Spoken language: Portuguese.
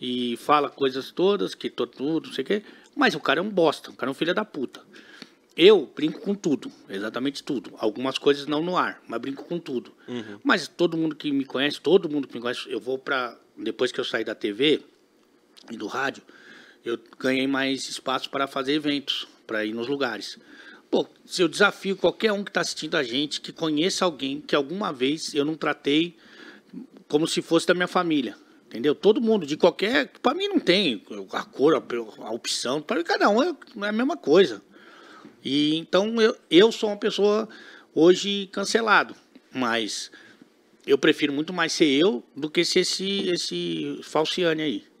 e fala coisas todas, que tô tudo, não sei o quê. Mas o cara é um bosta, o cara é um filho da puta. Eu brinco com tudo, exatamente tudo. Algumas coisas não no ar, mas brinco com tudo. Uhum. Mas todo mundo que me conhece, todo mundo que me conhece, eu vou para depois que eu saí da TV e do rádio, eu ganhei mais espaço para fazer eventos, para ir nos lugares. Pô, se eu desafio qualquer um que está assistindo a gente, que conheça alguém que alguma vez eu não tratei como se fosse da minha família. Entendeu? Todo mundo, de qualquer. Para mim não tem a cor, a, a opção. Para cada um é, é a mesma coisa. E então eu, eu sou uma pessoa hoje cancelado, mas eu prefiro muito mais ser eu do que ser esse, esse falciane aí.